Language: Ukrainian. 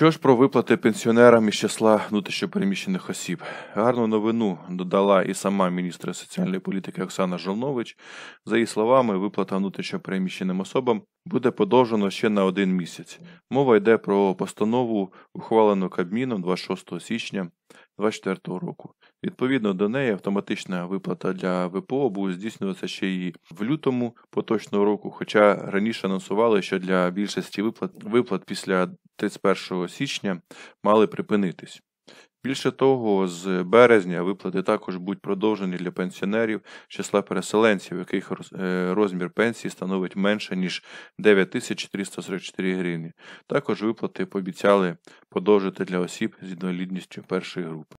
Що ж про виплати пенсіонерам із числа внутрішньопереміщених осіб? Гарну новину додала і сама міністр соціальної політики Оксана Жолнович. За її словами, виплата внутрішньопереміщеним особам буде подовжено ще на один місяць. Мова йде про постанову, ухвалену Кабміном 26 січня 2024 року. Відповідно до неї, автоматична виплата для ВПО буде здійснюватися ще й в лютому поточного року, хоча раніше анонсували, що для більшості виплат виплат після 31 січня мали припинитись. Більше того, з березня виплати також будуть продовжені для пенсіонерів числа переселенців, яких е, розмір пенсії становить менше ніж 9344 гривні. Також виплати пообіцяли подовжити для осіб з інвалідністю першої групи.